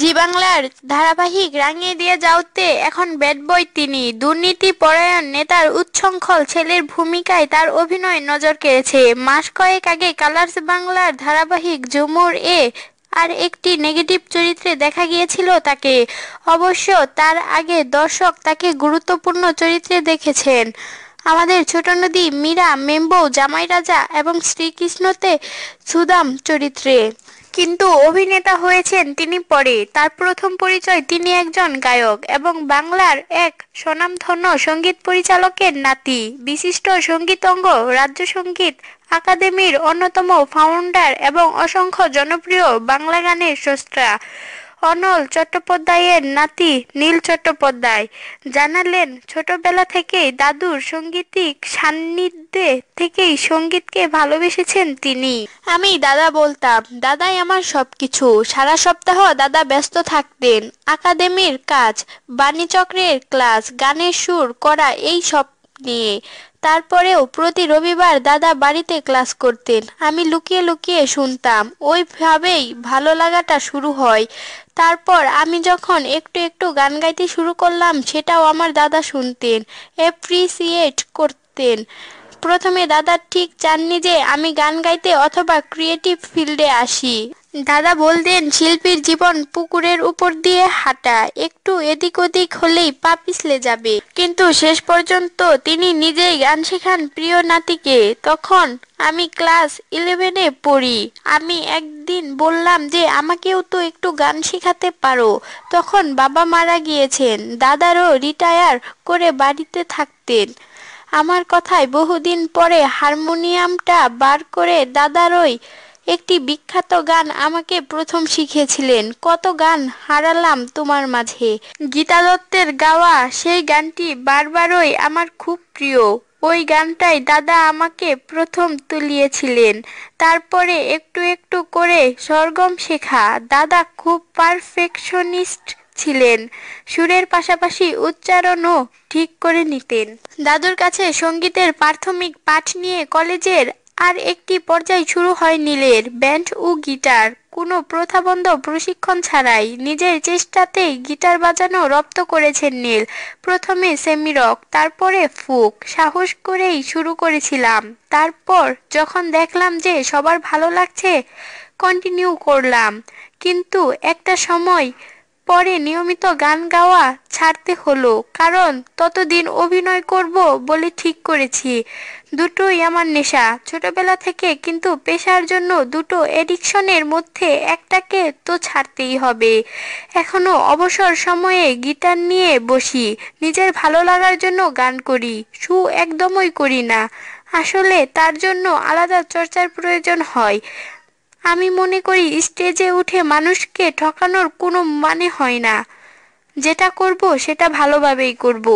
জি বাংলার ধারাবাহিক রাঙিয়ে দিয়ে যাওতে এখন ব্যাড বয় তিনি দুর্নীতি পরায়ণ নেতার উচ্ছৃঙ্খল ছেলের ভূমিকায় তার অভিনয় নজর কেড়েছে মাস কয়েক আগে কালার্স বাংলার ধারাবাহিক জুমুর এ আর একটি নেগেটিভ চরিত্রে দেখা গিয়েছিল তাকে অবশ্য তার আগে দর্শক তাকে গুরুত্বপূর্ণ চরিত্রে দেখেছেন আমাদের ছোট নদী মীরা মেম্বো জামাই রাজা এবং শ্রীকৃষ্ণতে সুদাম চরিত্রে কিন্তু অভিনেতা হয়েছেন তিনি পরে তার প্রথম পরিচয় তিনি একজন গায়ক এবং বাংলার এক স্বনামধন্য সঙ্গীত পরিচালকের নাতি বিশিষ্ট সঙ্গীতজ্ঞ রাজ্য সঙ্গীত আকাদেমির অন্যতম ফাউন্ডার এবং অসংখ্য জনপ্রিয় বাংলা গানের স্রষ্টা অনল চট্টোপাধ্যায়ের নাতি নীল চট্টোপাধ্যায় জানালেন ছোটবেলা থেকেই দাদুর সঙ্গীতিক সান্নিধ্যে থেকেই সঙ্গীতকে ভালোবেসেছেন তিনি আমি দাদা বলতাম দাদাই আমার সব কিছু সারা সপ্তাহ দাদা ব্যস্ত থাকতেন আকাদেমির কাজ বাণীচক্রের ক্লাস গানের সুর করা এই সব নিয়ে তারপরেও প্রতি রবিবার দাদা বাড়িতে ক্লাস করতেন আমি লুকিয়ে লুকিয়ে শুনতাম ওইভাবেই ভালো লাগাটা শুরু হয় তারপর আমি যখন একটু একটু গান গাইতে শুরু করলাম সেটাও আমার দাদা শুনতেন অ্যাপ্রিসিয়েট করতেন প্রথমে দাদা ঠিক চাননি যে আমি গান গাইতে অথবা ক্রিয়েটিভ ফিল্ডে আসি দাদা বলতেন শিল্পীর জীবন পুকুরের উপর দিয়ে হাঁটা একটু এদিক ওদিক হলেই পা পিছলে যাবে কিন্তু শেষ পর্যন্ত তিনি নিজেই গান শেখান প্রিয় নাতিকে তখন আমি ক্লাস ইলেভেনে পড়ি আমি একদিন বললাম যে আমাকেও তো একটু গান শেখাতে পারো তখন বাবা মারা গিয়েছেন দাদারও রিটায়ার করে বাড়িতে থাকতেন আমার কথায় বহুদিন পরে হারমোনিয়ামটা বার করে দাদারই একটি বিখ্যাত গান আমাকে প্রথম শিখিয়েছিলেন কত গান হারালাম তোমার মাঝে গীতা দত্তের গাওয়া সেই গানটি বারবারই আমার খুব প্রিয় ওই গানটাই দাদা আমাকে প্রথম তুলিয়েছিলেন তারপরে একটু একটু করে সরগম শেখা দাদা খুব পারফেকশনিস্ট ছিলেন সুরের পাশাপাশি উচ্চারণও ঠিক করে নিতেন দাদুর কাছে সঙ্গীতের প্রাথমিক পাঠ নিয়ে কলেজের আর একটি পর্যায় শুরু হয় নীলের ব্যান্ড ও গিটার কোনো প্রথাবন্ধ প্রশিক্ষণ ছাড়াই নিজের চেষ্টাতেই গিটার বাজানো রপ্ত করেছেন নীল প্রথমে সেমিরক তারপরে ফুক সাহস করেই শুরু করেছিলাম তারপর যখন দেখলাম যে সবার ভালো লাগছে কন্টিনিউ করলাম কিন্তু একটা সময় পরে নিয়মিত গান গাওয়া ছাড়তে হলো কারণ ততদিন অভিনয় করব বলে ঠিক করেছি দুটোই আমার নেশা ছোটবেলা থেকে কিন্তু পেশার জন্য দুটো এডিকশনের মধ্যে একটাকে তো ছাড়তেই হবে এখনো অবসর সময়ে গিটার নিয়ে বসি নিজের ভালো লাগার জন্য গান করি সু একদমই করি না আসলে তার জন্য আলাদা চর্চার প্রয়োজন হয় আমি মনে করি স্টেজে উঠে মানুষকে ঠকানোর কোনো মানে হয় না যেটা করব সেটা ভালোভাবেই করব